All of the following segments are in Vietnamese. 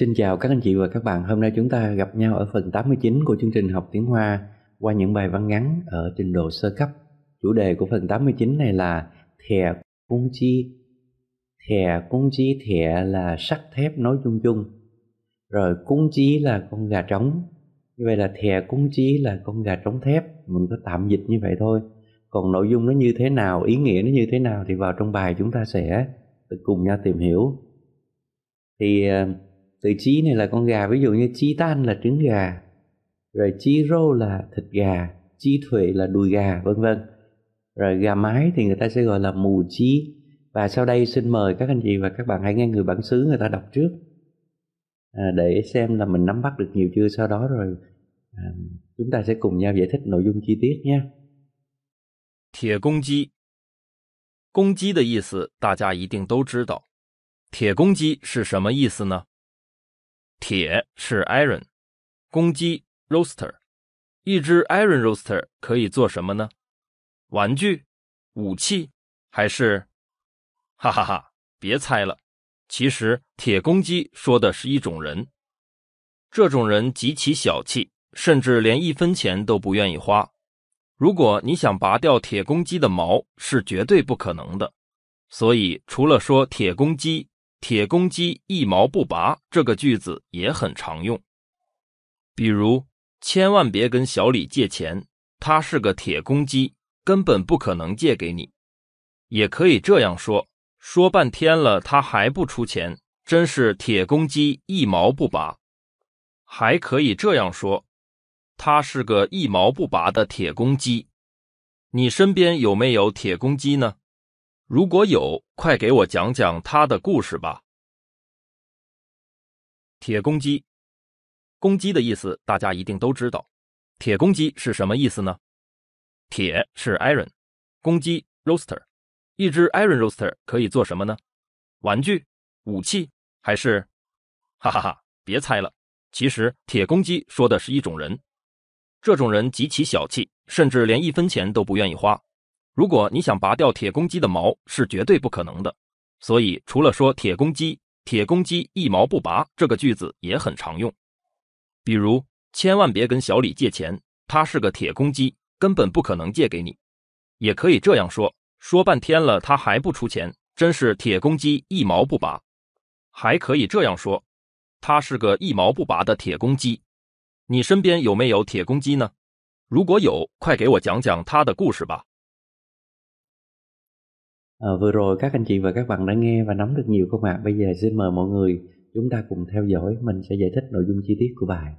Xin chào các anh chị và các bạn. Hôm nay chúng ta gặp nhau ở phần 89 của chương trình học tiếng Hoa qua những bài văn ngắn ở trình độ sơ cấp. Chủ đề của phần 89 này là thẻ cung chi. Thẻ cung chi thẻ là sắt thép nói chung chung. Rồi cung chi là con gà trống. Như vậy là thẻ cung chi là con gà trống thép. Mình có tạm dịch như vậy thôi. Còn nội dung nó như thế nào, ý nghĩa nó như thế nào thì vào trong bài chúng ta sẽ cùng nhau tìm hiểu. Thì ờ, từ chí này là con gà ví dụ như chí tan là trứng gà rồi chí rô là thịt gà chi thuệ là đùi gà vân vân rồi gà mái thì người ta sẽ gọi là mù chí và sau đây xin mời các anh chị và các bạn hãy nghe người bản xứ người ta đọc trước à, để xem là mình nắm bắt được nhiều chưa sau đó rồi à, chúng ta sẽ cùng nhau giải thích nội dung chi tiết nhé. 铁公鸡，公鸡的意思大家一定都知道，铁公鸡是什么意思呢？铁是 iron，公鸡 rooster，一只 iron rooster 可以做什么呢？玩具、武器，还是？哈哈哈，别猜了，其实铁公鸡说的是一种人，这种人极其小气，甚至连一分钱都不愿意花。如果你想拔掉铁公鸡的毛，是绝对不可能的。所以，除了说铁公鸡。铁公鸡一毛不拔这个句子也很常用，比如千万别跟小李借钱，他是个铁公鸡，根本不可能借给你。也可以这样说：说半天了，他还不出钱，真是铁公鸡一毛不拔。还可以这样说：他是个一毛不拔的铁公鸡。你身边有没有铁公鸡呢？如果有，快给我讲讲他的故事吧。铁公鸡，公鸡的意思大家一定都知道，铁公鸡是什么意思呢？铁是 iron，公鸡 rooster，一只 iron rooster 可以做什么呢？玩具、武器，还是？哈哈哈，别猜了，其实铁公鸡说的是一种人，这种人极其小气，甚至连一分钱都不愿意花。如果你想拔掉铁公鸡的毛，是绝对不可能的。所以，除了说“铁公鸡，铁公鸡一毛不拔”这个句子也很常用。比如，千万别跟小李借钱，他是个铁公鸡，根本不可能借给你。也可以这样说：说半天了，他还不出钱，真是铁公鸡一毛不拔。还可以这样说：他是个一毛不拔的铁公鸡。你身边有没有铁公鸡呢？如果有，快给我讲讲他的故事吧。à, vừa rồi các anh chị và các bạn đã nghe và nắm được nhiều câu mạc bây giờ xin mời mọi người chúng ta cùng theo dõi mình sẽ giải thích nội dung chi tiết của bài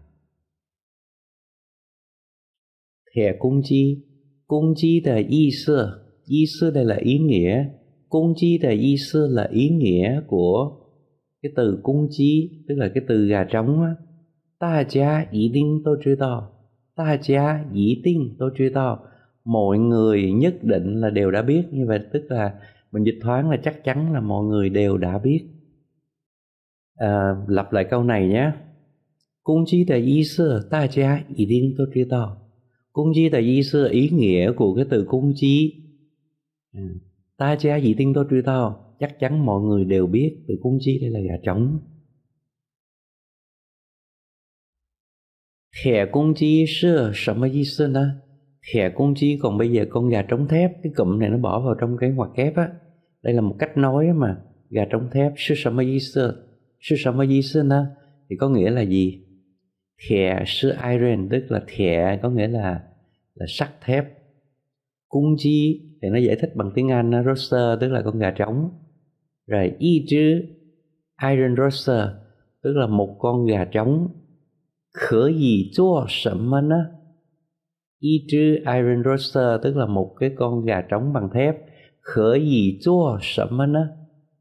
thẻ cung chi cung chi là y sư y sư đây là ý nghĩa cung chi là y sư là ý nghĩa của cái từ cung chi tức là cái từ gà trống á ta cha ý đinh tôi chưa to ta cha ý tinh tôi chưa to mọi người nhất định là đều đã biết như vậy tức là mình dịch thoáng là chắc chắn là mọi người đều đã biết à, lặp lại câu này nhé cung chi tại ý sư ta cha ý định tôi chia to cung chi tại ý sư ý nghĩa của cái từ cung chi à, ta cha ý định tôi chia to chắc chắn mọi người đều biết từ cung chi đây là gà trống thẻ cung chi sư sầm ý sư đó thẻ cung chi còn bây giờ con gà trống thép cái cụm này nó bỏ vào trong cái ngoặc kép á đây là một cách nói mà gà trống thép sư sở mây sư sư sở mây sư na thì có nghĩa là gì thẻ sư iron tức là thẻ có nghĩa là là sắt thép cung chi thì nó giải thích bằng tiếng anh roster tức là con gà trống rồi y chứ iron roster tức là một con gà trống khở gì chua sẩm y chứ iron roster tức là một cái con gà trống bằng thép khởi nó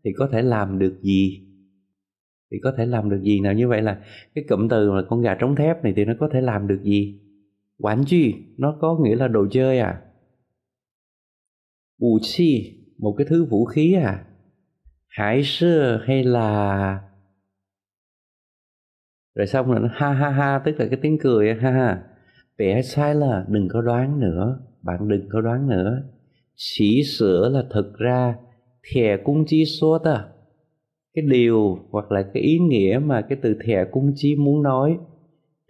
thì có thể làm được gì thì có thể làm được gì nào như vậy là cái cụm từ là con gà trống thép này thì nó có thể làm được gì quản chi nó có nghĩa là đồ chơi à vũ chi một cái thứ vũ khí à hải sư hay là rồi xong rồi nó ha ha ha tức là cái tiếng cười ha ha bẻ sai là đừng có đoán nữa bạn đừng có đoán nữa chỉ sửa là thực ra thẻ cung chi số ta à. cái điều hoặc là cái ý nghĩa mà cái từ thẻ cung chi muốn nói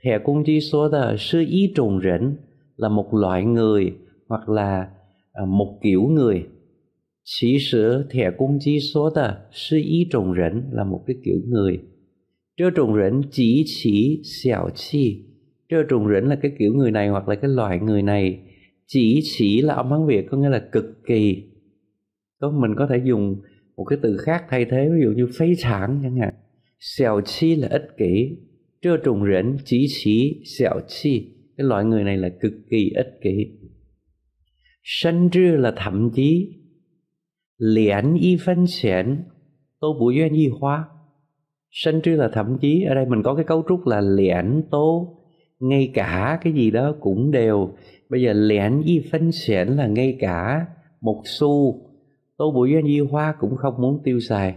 thẻ cung chi số ta à, sư ý trùng rỉnh là một loại người hoặc là à, một kiểu người chỉ sửa thẻ cung chi số ta sư ý trùng rỉnh là một cái kiểu người trơ trùng rỉnh chỉ chỉ xảo chi trơ trùng rỉnh là cái kiểu người này hoặc là cái loại người này chỉ chỉ là âm Hán Việt có nghĩa là cực kỳ có mình có thể dùng một cái từ khác thay thế ví dụ như phế sản chẳng hạn xèo chi là ích kỷ trơ trùng rỉnh chỉ chỉ xèo chi cái loại người này là cực kỳ ích kỷ sân trư là thậm chí liễn y phân xẻn tô bụi doanh y hóa sân trư là thậm chí ở đây mình có cái cấu trúc là liễn tố ngay cả cái gì đó cũng đều bây giờ lén y phân xén là ngay cả một xu tô bụi doanh y hoa cũng không muốn tiêu xài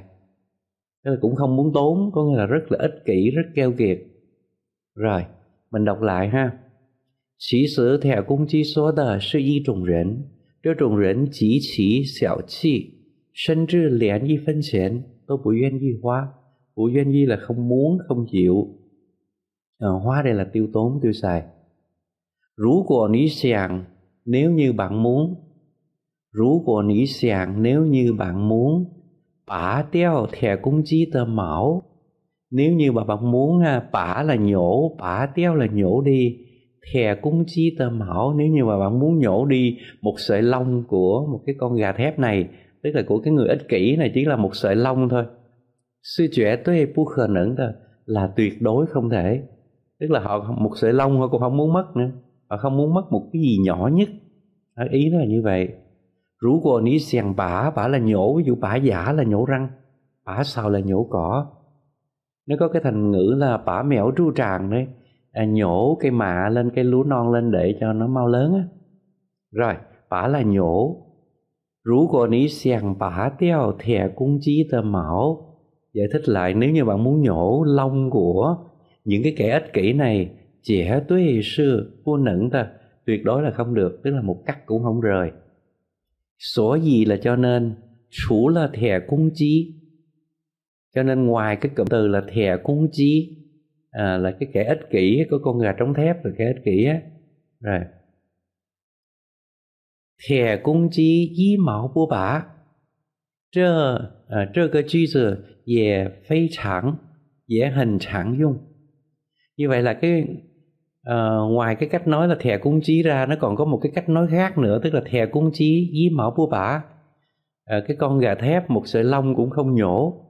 tức là cũng không muốn tốn có nghĩa là rất là ích kỷ rất keo kiệt rồi mình đọc lại ha Chỉ sự theo công chí số đờ sư y trùng rỉnh Trơ trùng rỉnh chỉ chỉ xảo chi Sân trư lén y phân xén Tô bụi doanh y hoa Bụi doanh y là không muốn, không chịu à, hóa đây là tiêu tốn tiêu xài rú của ní sàng nếu như bạn muốn rú của ní sàng nếu như bạn muốn bả teo thẻ cung chi tờ mão nếu như mà bạn muốn à, bả là nhổ bả teo là nhổ đi thè cung chi tờ mão nếu như mà bạn muốn nhổ đi một sợi lông của một cái con gà thép này tức là của cái người ích kỷ này chỉ là một sợi lông thôi sư trẻ tuê bu khờ nẫn là tuyệt đối không thể tức là họ một sợi lông họ cũng không muốn mất nữa họ không muốn mất một cái gì nhỏ nhất ở ý nó là như vậy rú của ní xèn bả bả là nhổ ví dụ bả giả là nhổ răng bả sao là nhổ cỏ nó có cái thành ngữ là bả mẻo tru tràng đấy à, nhổ cây mạ lên cây lúa non lên để cho nó mau lớn á rồi bả là nhổ rú của ní xèn bả teo thè cung chí tờ mão giải thích lại nếu như bạn muốn nhổ lông của những cái kẻ ích kỷ này trẻ tuế xưa vô nẫn ta tuyệt đối là không được tức là một cắt cũng không rời sổ gì là cho nên chủ là thẻ cung chí cho nên ngoài cái cụm từ là thẻ cung chí à, là cái kẻ ích kỷ có con gà trống thép là kẻ ích kỷ á rồi thẻ cung chí y mạo bố bả trơ à, trơ cơ chi giờ dễ phi thẳng dễ hình thẳng dùng như vậy là cái uh, ngoài cái cách nói là thẻ cung trí ra nó còn có một cái cách nói khác nữa tức là thẻ cung trí dí mão bua bả uh, cái con gà thép một sợi lông cũng không nhổ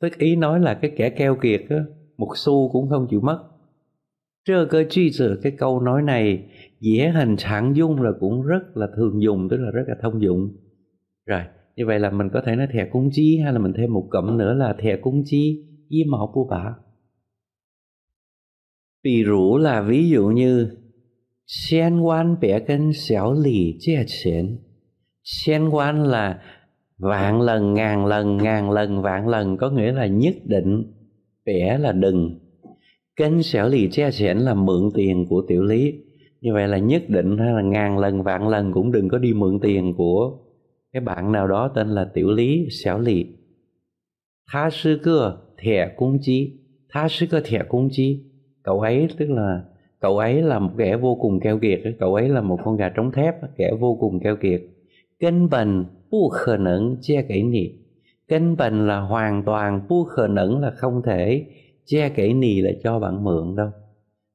tức ý nói là cái kẻ keo kiệt á, một xu cũng không chịu mất trơ cơ truy sự cái câu nói này dễ hình sản dung là cũng rất là thường dùng tức là rất là thông dụng rồi như vậy là mình có thể nói thẻ cung trí hay là mình thêm một cụm nữa là thẻ cung trí với mỏ bua bả Ví dụ là ví dụ như lần ngàn lần ngàn lần vạn lần có nghĩa là nhất định bẻ là đừng là mượn tiền của tiểu lý như vậy là nhất định hay là ngàn lần vạn lần cũng đừng có đi mượn tiền của cái bạn nào đó tên là tiểu lý xẻo lì tha sư cơ thẻ cung chi tha sư cơ thẻ cung chi cậu ấy tức là cậu ấy là một kẻ vô cùng keo kiệt cậu ấy là một con gà trống thép kẻ vô cùng keo kiệt kênh bần bu khờ nẫn che kể nì kênh bần là hoàn toàn bu khờ nẫn là không thể che kể nì là cho bạn mượn đâu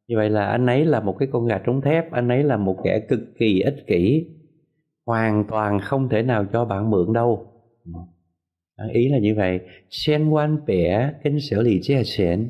như vậy là anh ấy là một cái con gà trống thép anh ấy là một kẻ cực kỳ ích kỷ hoàn toàn không thể nào cho bạn mượn đâu ý là như vậy xen quan bẻ kinh sở lì che sẻn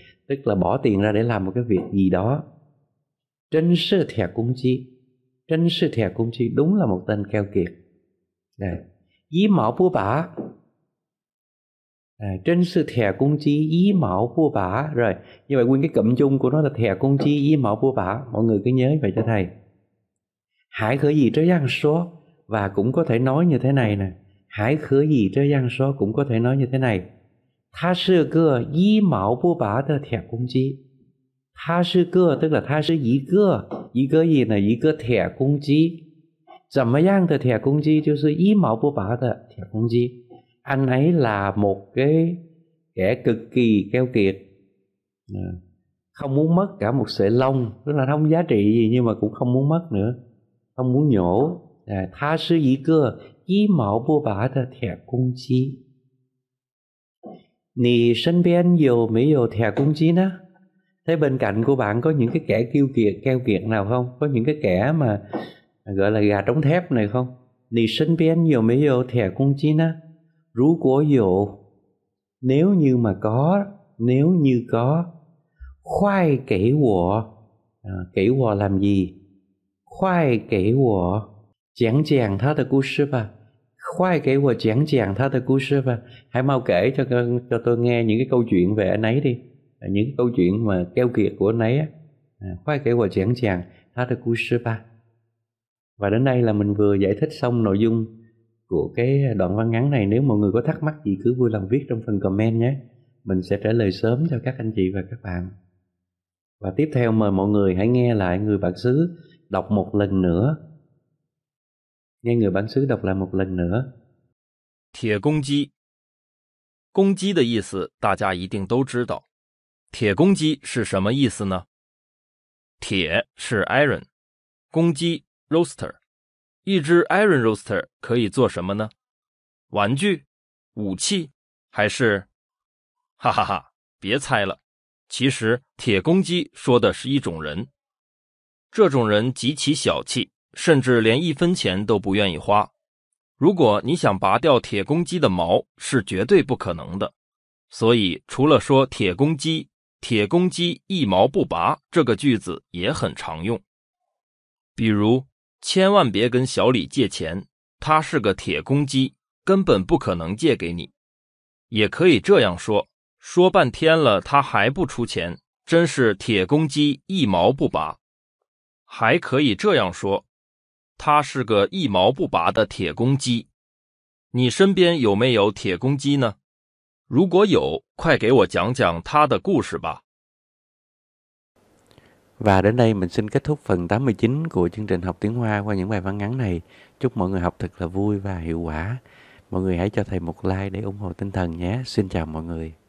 tức là bỏ tiền ra để làm một cái việc gì đó Trân sư thẻ cung chi Trân sư thẻ cung chi đúng là một tên keo kiệt Này Dí mạo vua bả À, trên sự thẻ cung chi ý mạo vua bả rồi như vậy nguyên cái cụm chung của nó là thẻ cung chi ý mạo vua bả mọi người cứ nhớ vậy cho thầy hải khởi gì trớ gian số và cũng có thể nói như thế này nè hải khởi gì trớ gian số cũng có thể nói như thế này 它是个一毛不拔的铁公鸡。它是个，tức là 它是一个一个 gì 呢？一个铁公鸡，怎么样的铁公鸡？就是一毛不拔的铁公鸡。Anh ấy là một cái kẻ cực kỳ keo kiệt, không muốn mất cả một sợi lông, tức là không giá trị gì nhưng mà cũng không muốn mất nữa, không muốn nhổ. À, 它是一个一毛不拔的铁公鸡。你身边有没有 thẻ công chí á? Thế bên cạnh của bạn có những cái kẻ kiêu kiệt, keo kiệt nào không? Có những cái kẻ mà gọi là gà trống thép này không? Nì sinh viên nhiều mấy vô thẻ cung chi á? Rú của dụ. Nếu như mà có, nếu như có. Khoai kể của. À, kể của làm gì? Khoai kể của. Giảng giảng thá thật của sư Khoai kể chàng khoai 给我讲讲他的故事 và hãy mau kể cho cho tôi nghe những cái câu chuyện về anh ấy đi à, những cái câu chuyện mà keo kiệt của anh ấy à, khoai kể của giảng chàng ta được cú sư ba và đến đây là mình vừa giải thích xong nội dung của cái đoạn văn ngắn này nếu mọi người có thắc mắc gì cứ vui lòng viết trong phần comment nhé mình sẽ trả lời sớm cho các anh chị và các bạn và tiếp theo mời mọi người hãy nghe lại người bản xứ đọc một lần nữa 让你们板书读来一次。铁公鸡，公鸡的意思大家一定都知道。铁公鸡是什么意思呢？铁是 iron，公鸡 rooster。一只 iron rooster 可以做什么呢？玩具、武器，还是……哈哈哈！别猜了，其实铁公鸡说的是一种人，这种人极其小气。甚至连一分钱都不愿意花。如果你想拔掉铁公鸡的毛，是绝对不可能的。所以，除了说“铁公鸡”，“铁公鸡一毛不拔”这个句子也很常用。比如，千万别跟小李借钱，他是个铁公鸡，根本不可能借给你。也可以这样说：说半天了，他还不出钱，真是铁公鸡一毛不拔。还可以这样说。它是个一毛不拔的铁公鸡。你身边有没有铁公鸡呢？如果有，快给我讲讲它的故事吧。Và đến đây mình xin kết thúc phần 89 của chương trình học tiếng Hoa qua những bài văn ngắn này. Chúc mọi người học thật là vui và hiệu quả. Mọi người hãy cho thầy một like để ủng hộ tinh thần nhé. Xin chào mọi người.